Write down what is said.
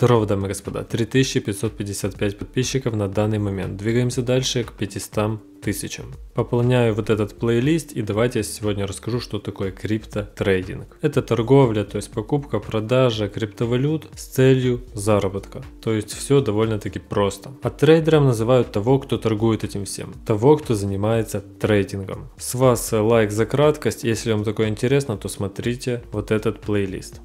Здорово, дамы и господа, 3555 подписчиков на данный момент. Двигаемся дальше к 500 тысячам. Пополняю вот этот плейлист и давайте я сегодня расскажу, что такое криптотрейдинг. Это торговля, то есть покупка, продажа криптовалют с целью заработка. То есть все довольно-таки просто. А трейдером называют того, кто торгует этим всем. Того, кто занимается трейдингом. С вас лайк за краткость, если вам такое интересно, то смотрите вот этот плейлист.